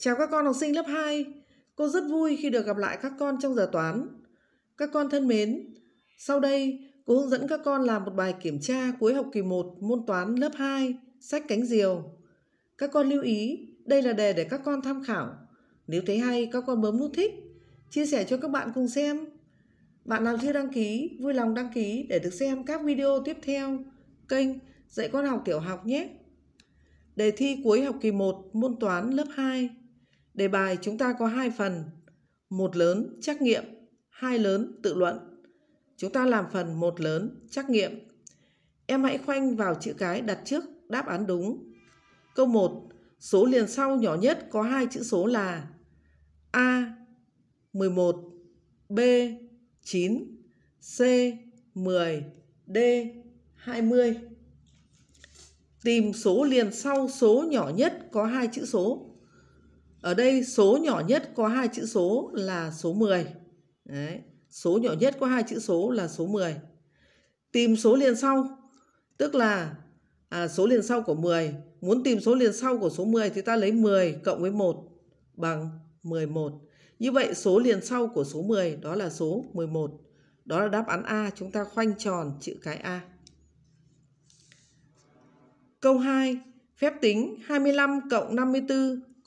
Chào các con học sinh lớp 2. Cô rất vui khi được gặp lại các con trong giờ toán. Các con thân mến, sau đây cô hướng dẫn các con làm một bài kiểm tra cuối học kỳ 1 môn toán lớp 2, sách cánh diều. Các con lưu ý, đây là đề để các con tham khảo. Nếu thấy hay, các con bấm nút thích, chia sẻ cho các bạn cùng xem. Bạn nào chưa đăng ký, vui lòng đăng ký để được xem các video tiếp theo kênh Dạy Con Học Tiểu Học nhé. Đề thi cuối học kỳ 1 môn toán lớp 2 Đề bài chúng ta có hai phần, một lớn trắc nghiệm, hai lớn tự luận. Chúng ta làm phần một lớn trắc nghiệm. Em hãy khoanh vào chữ cái đặt trước đáp án đúng. Câu 1, số liền sau nhỏ nhất có hai chữ số là A 11, B 9, C 10, D 20. Tìm số liền sau số nhỏ nhất có hai chữ số ở đây số nhỏ nhất có hai chữ số là số 10. Đấy, số nhỏ nhất có hai chữ số là số 10. Tìm số liền sau, tức là à, số liền sau của 10. Muốn tìm số liền sau của số 10 thì ta lấy 10 cộng với 1 bằng 11. Như vậy số liền sau của số 10 đó là số 11. Đó là đáp án A, chúng ta khoanh tròn chữ cái A. Câu 2, phép tính 25 cộng 54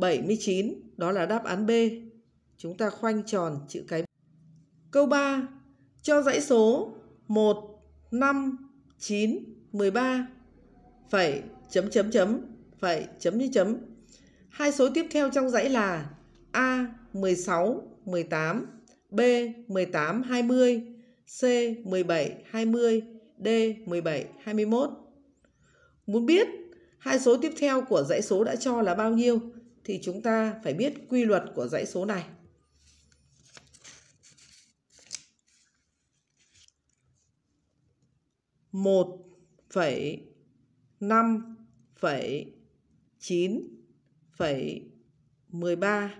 79, đó là đáp án B. Chúng ta khoanh tròn chữ cái. Câu 3, cho dãy số 1, 5, 9, 13, phẩy, chấm chấm chấm, phẩy, chấm như chấm. Hai số tiếp theo trong dãy là A 16, 18, B 18, 20, C 17, 20, D 17, 21. Muốn biết hai số tiếp theo của dãy số đã cho là bao nhiêu thì chúng ta phải biết quy luật của dãy số này. một phẩy năm phẩy chín phẩy mười ba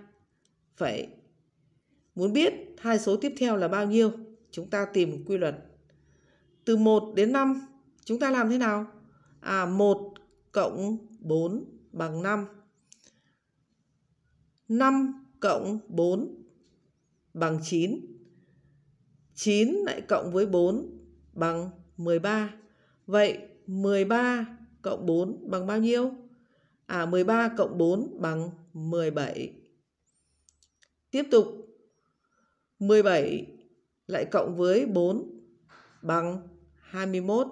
phẩy muốn biết hai số tiếp theo là bao nhiêu chúng ta tìm quy luật từ một đến năm chúng ta làm thế nào à một cộng bốn bằng năm 5 cộng 4 bằng 9. 9 lại cộng với 4 bằng 13. Vậy 13 cộng 4 bằng bao nhiêu? À 13 cộng 4 bằng 17. Tiếp tục 17 lại cộng với 4 bằng 21.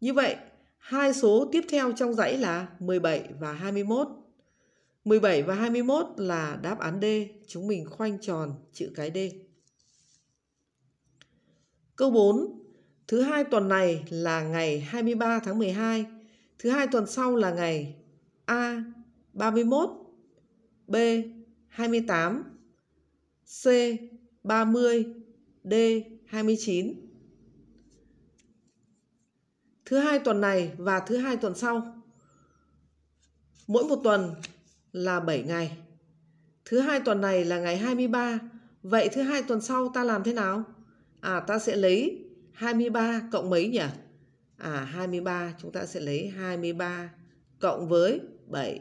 Như vậy, hai số tiếp theo trong dãy là 17 và 21. 17 và 21 là đáp án D, chúng mình khoanh tròn chữ cái D. Câu 4, thứ hai tuần này là ngày 23 tháng 12, thứ hai tuần sau là ngày A 31, B 28, C 30, D 29. Thứ hai tuần này và thứ hai tuần sau. Mỗi một tuần là 7 ngày. Thứ hai tuần này là ngày 23, vậy thứ hai tuần sau ta làm thế nào? À ta sẽ lấy 23 cộng mấy nhỉ? À 23 chúng ta sẽ lấy 23 cộng với 7.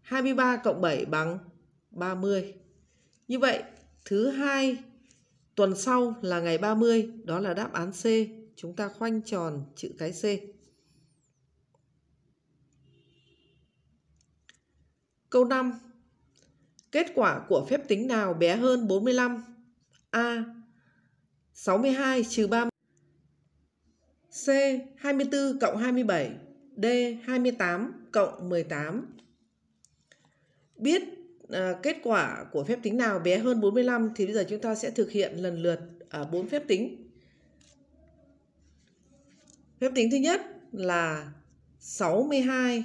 23 cộng 7 bằng 30. Như vậy thứ hai tuần sau là ngày 30, đó là đáp án C. Chúng ta khoanh tròn chữ cái C. Câu 5. Kết quả của phép tính nào bé hơn 45? A. 62 trừ 30. C. 24 cộng 27. D. 28 cộng 18. Biết à, kết quả của phép tính nào bé hơn 45 thì bây giờ chúng ta sẽ thực hiện lần lượt ở à, 4 phép tính. Phép tính thứ nhất là 62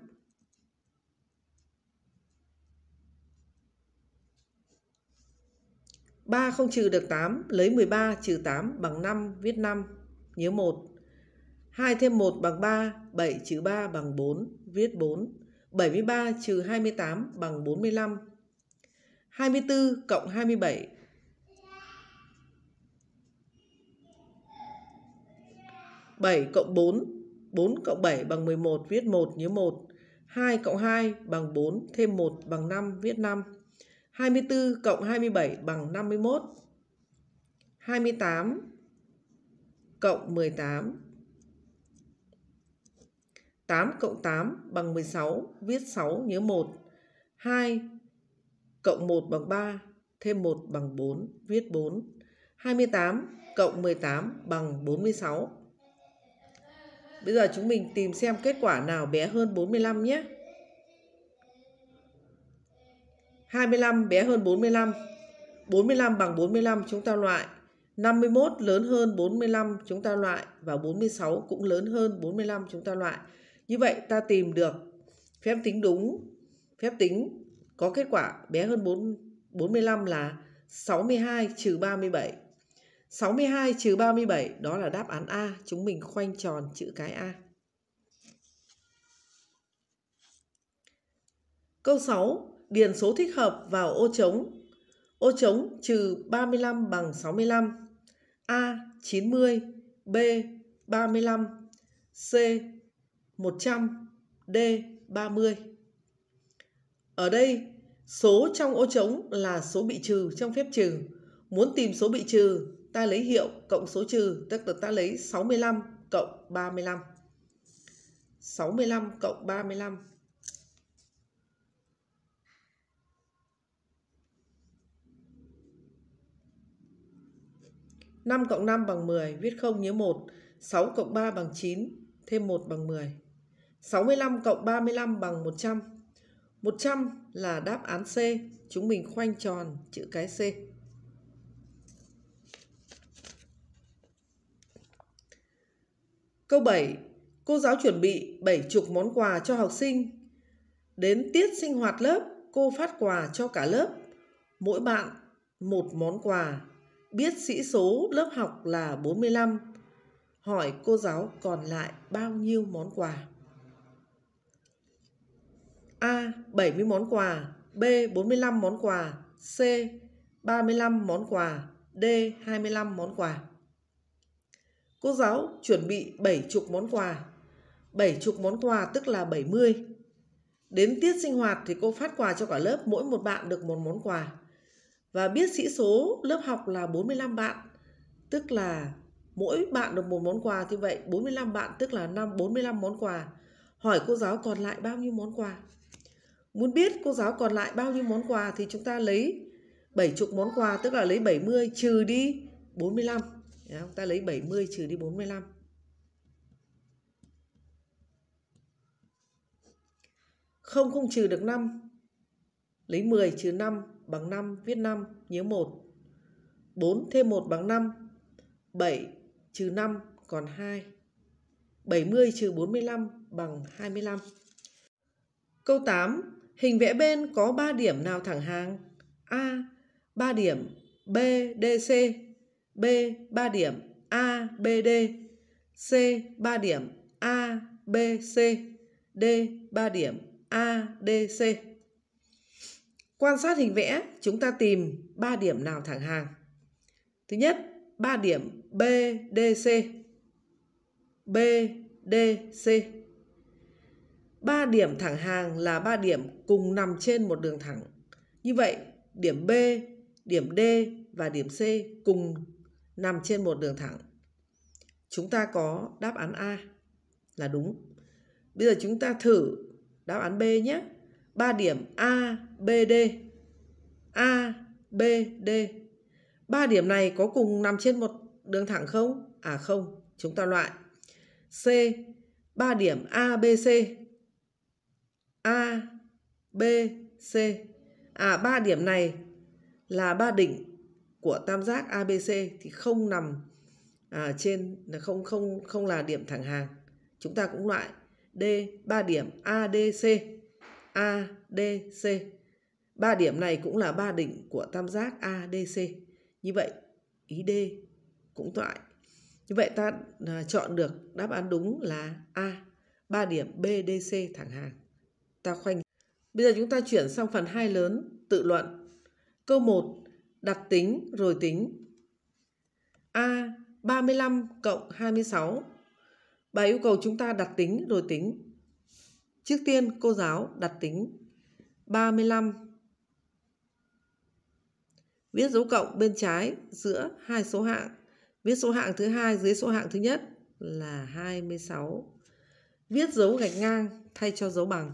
3 không trừ được 8, lấy 13 trừ 8 bằng 5, viết 5, nhớ 1. 2 thêm 1 bằng 3, 7 trừ 3 bằng 4, viết 4. 73 trừ 28 bằng 45. 24 cộng 27 7 cộng 4, 4 cộng 7 bằng 11, viết 1, nhớ 1. 2 cộng 2 bằng 4, thêm 1 bằng 5, viết 5. 24 cộng 27 bằng 51. 28 cộng 18. 8 cộng 8 bằng 16, viết 6 nhớ 1. 2 cộng 1 bằng 3, thêm 1 bằng 4, viết 4. 28 cộng 18 bằng 46. Bây giờ chúng mình tìm xem kết quả nào bé hơn 45 nhé. 25 bé hơn 45, 45 bằng 45 chúng ta loại, 51 lớn hơn 45 chúng ta loại và 46 cũng lớn hơn 45 chúng ta loại. Như vậy ta tìm được phép tính đúng, phép tính có kết quả bé hơn 4, 45 là 62 trừ 37. 62 trừ 37 đó là đáp án A, chúng mình khoanh tròn chữ cái A. Câu 6, điền số thích hợp vào ô trống. Ô trống trừ 35 bằng 65. A 90, B 35, C 100, D 30. Ở đây, số trong ô trống là số bị trừ trong phép trừ. Muốn tìm số bị trừ, ta lấy hiệu cộng số trừ, tức là ta lấy 65 cộng 35. 65 cộng 35 5 cộng 5 bằng 10, viết 0 nhớ 1. 6 cộng 3 bằng 9, thêm 1 bằng 10. 65 cộng 35 bằng 100. 100 là đáp án C. Chúng mình khoanh tròn chữ cái C. Câu 7. Cô giáo chuẩn bị 7 chục món quà cho học sinh. Đến tiết sinh hoạt lớp, cô phát quà cho cả lớp. Mỗi bạn một món quà biết sĩ số lớp học là 45, hỏi cô giáo còn lại bao nhiêu món quà. A. 70 món quà, B. 45 món quà, C. 35 món quà, D. 25 món quà. Cô giáo chuẩn bị 70 món quà. 70 món quà tức là 70. Đến tiết sinh hoạt thì cô phát quà cho cả lớp mỗi một bạn được một món quà và biết sĩ số lớp học là 45 bạn, tức là mỗi bạn được một món quà như vậy 45 bạn tức là năm 45 món quà. Hỏi cô giáo còn lại bao nhiêu món quà? Muốn biết cô giáo còn lại bao nhiêu món quà thì chúng ta lấy 70 món quà tức là lấy 70 trừ đi 45. Đấy không? Ta lấy 70 trừ đi 45. Không không trừ được 5. Lấy 10 trừ 5 bằng 5 viết 5 nhớ 1. 4 thêm 1 bằng 5. 7 trừ 5 còn 2. 70 trừ 45 bằng 25. Câu 8. Hình vẽ bên có 3 điểm nào thẳng hàng? A. 3 điểm B, D, C. B. 3 điểm A, B, D. C. 3 điểm A, B, C. D. 3 điểm A, D, C. Quan sát hình vẽ, chúng ta tìm 3 điểm nào thẳng hàng. Thứ nhất, 3 điểm BDC. BDC. 3 điểm thẳng hàng là 3 điểm cùng nằm trên một đường thẳng. Như vậy, điểm B, điểm D và điểm C cùng nằm trên một đường thẳng. Chúng ta có đáp án A là đúng. Bây giờ chúng ta thử đáp án B nhé ba điểm A, B, D. A, B, D. Ba điểm này có cùng nằm trên một đường thẳng không? À không, chúng ta loại. C, 3 điểm A, B, C. A, B, C. À, ba điểm này là ba đỉnh của tam giác ABC thì không nằm à, trên không không không là điểm thẳng hàng. Chúng ta cũng loại D 3 điểm ADC. A, D, C. Ba điểm này cũng là ba đỉnh của tam giác A, D, C. Như vậy, ý D cũng loại. Như vậy ta à, chọn được đáp án đúng là A, Ba điểm B, D, C thẳng hàng. Ta khoanh. Bây giờ chúng ta chuyển sang phần 2 lớn, tự luận. Câu 1, đặt tính rồi tính. A, 35 cộng 26. Bài yêu cầu chúng ta đặt tính rồi tính Trước tiên, cô giáo đặt tính 35. Viết dấu cộng bên trái giữa hai số hạng. Viết số hạng thứ hai dưới số hạng thứ nhất là 26. Viết dấu gạch ngang thay cho dấu bằng.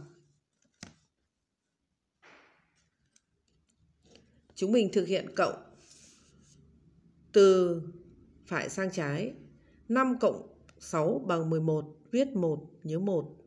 Chúng mình thực hiện cộng từ phải sang trái. 5 cộng 6 bằng 11, viết 1, nhớ 1.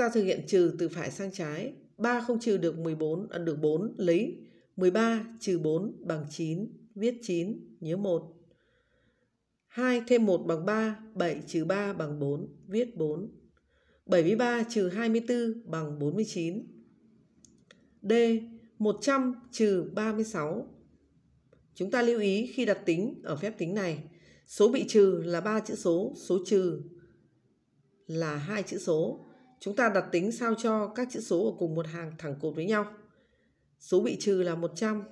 ta thực hiện trừ từ phải sang trái. 3 không trừ được 14, ăn à, được 4, lấy 13 trừ 4 bằng 9, viết 9, nhớ 1. 2 thêm 1 bằng 3, 7 trừ 3 bằng 4, viết 4. 73 trừ 24 bằng 49. D. 100 trừ 36. Chúng ta lưu ý khi đặt tính ở phép tính này, số bị trừ là 3 chữ số, số trừ là hai chữ số Chúng ta đặt tính sao cho các chữ số ở cùng một hàng thẳng cột với nhau. Số bị trừ là 100.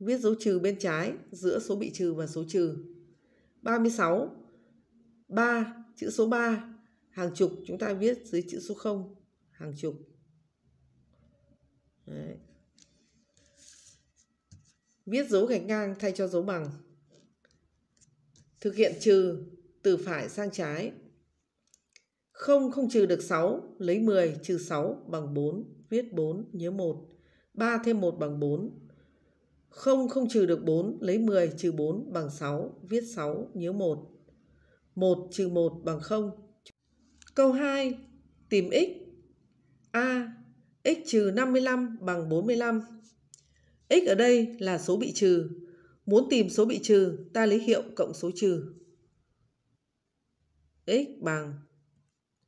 Viết dấu trừ bên trái giữa số bị trừ và số trừ. 36. 3, chữ số 3, hàng chục chúng ta viết dưới chữ số 0, hàng chục. Đấy. Viết dấu gạch ngang thay cho dấu bằng. Thực hiện trừ từ phải sang trái 0 không trừ được 6, lấy 10 trừ 6 bằng 4, viết 4, nhớ 1. 3 thêm 1 bằng 4. 0 không trừ được 4, lấy 10 trừ 4 bằng 6, viết 6, nhớ 1. 1 trừ 1 bằng 0. Câu 2. Tìm x. A. x trừ 55 bằng 45. x ở đây là số bị trừ. Muốn tìm số bị trừ, ta lấy hiệu cộng số trừ. x bằng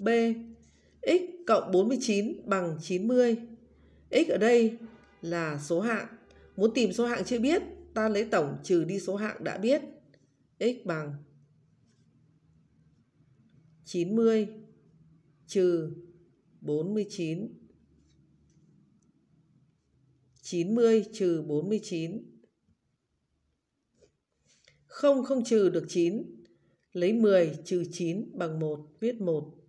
B. X cộng 49 bằng 90. X ở đây là số hạng. Muốn tìm số hạng chưa biết, ta lấy tổng trừ đi số hạng đã biết. X bằng 90 trừ 49. 90 trừ 49. Không không trừ được 9. Lấy 10 trừ 9 bằng 1, viết 1.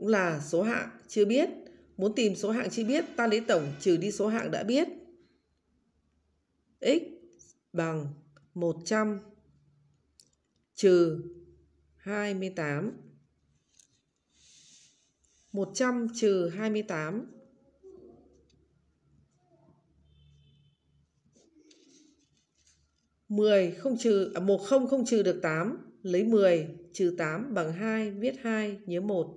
cũng là số hạng chưa biết. Muốn tìm số hạng chưa biết, ta lấy tổng trừ đi số hạng đã biết. X bằng 100 trừ 28. 100 trừ 28 mười không trừ à, một không không trừ được 8, lấy 10 trừ 8 bằng 2, viết 2, nhớ 1.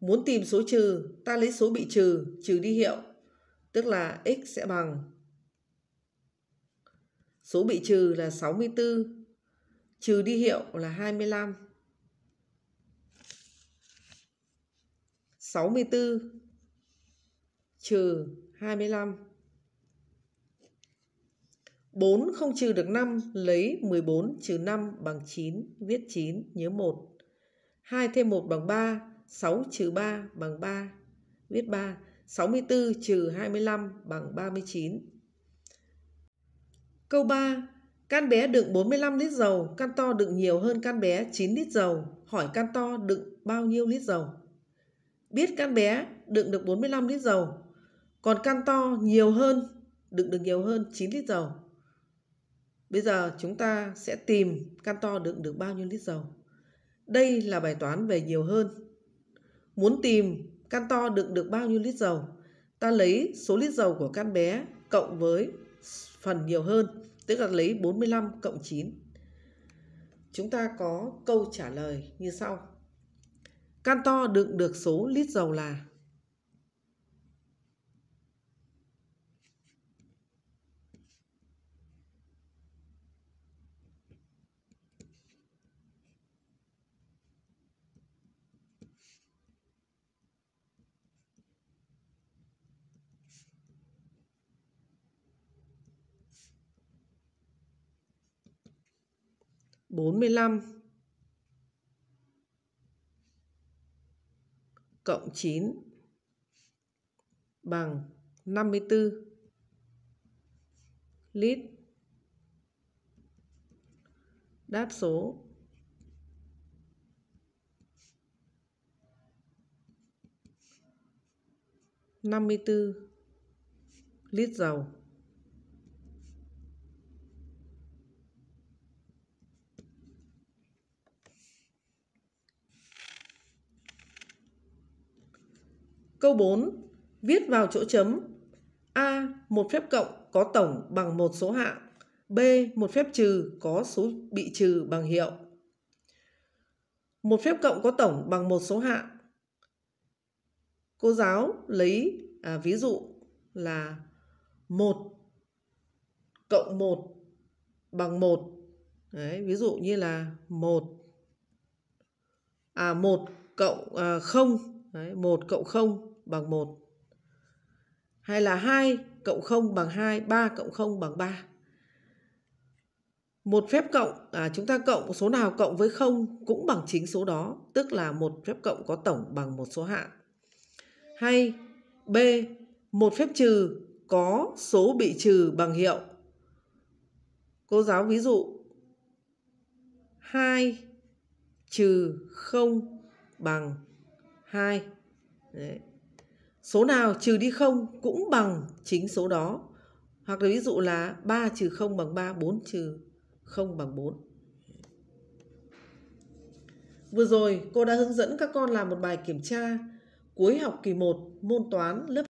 Muốn tìm số trừ, ta lấy số bị trừ, trừ đi hiệu. Tức là x sẽ bằng. Số bị trừ là 64, trừ đi hiệu là 25. 64 trừ 25. 4 không trừ được 5, lấy 14 trừ 5 bằng 9, viết 9, nhớ 1. 2 thêm 1 bằng 3, 6 trừ 3 bằng 3, viết 3. 64 trừ 25 bằng 39. Câu 3. Can bé đựng 45 lít dầu, can to đựng nhiều hơn can bé 9 lít dầu. Hỏi can to đựng bao nhiêu lít dầu? Biết can bé đựng được 45 lít dầu, còn can to nhiều hơn, đựng được nhiều hơn 9 lít dầu. Bây giờ chúng ta sẽ tìm can to đựng được bao nhiêu lít dầu. Đây là bài toán về nhiều hơn. Muốn tìm can to đựng được bao nhiêu lít dầu, ta lấy số lít dầu của can bé cộng với phần nhiều hơn, tức là lấy 45 cộng 9. Chúng ta có câu trả lời như sau. Can to đựng được số lít dầu là 45 cộng 9 bằng 54 lít. Đáp số năm mươi bốn lít dầu Câu 4. Viết vào chỗ chấm. A. Một phép cộng có tổng bằng một số hạng. B. Một phép trừ có số bị trừ bằng hiệu. Một phép cộng có tổng bằng một số hạng. Cô giáo lấy à, ví dụ là 1 cộng 1 bằng 1. Đấy, ví dụ như là 1 à 1 cộng à, 0, đấy, 1 cộng 0 bằng 1. Hay là 2 cộng 0 bằng 2, 3 cộng 0 bằng 3. Một phép cộng, à, chúng ta cộng số nào cộng với 0 cũng bằng chính số đó, tức là một phép cộng có tổng bằng một số hạng. Hay B, một phép trừ có số bị trừ bằng hiệu. Cô giáo ví dụ 2 trừ 0 bằng 2. Đấy số nào trừ đi không cũng bằng chính số đó. Hoặc là ví dụ là 3 trừ 0 bằng 3, 4 trừ 0 bằng 4. Vừa rồi cô đã hướng dẫn các con làm một bài kiểm tra cuối học kỳ 1 môn toán lớp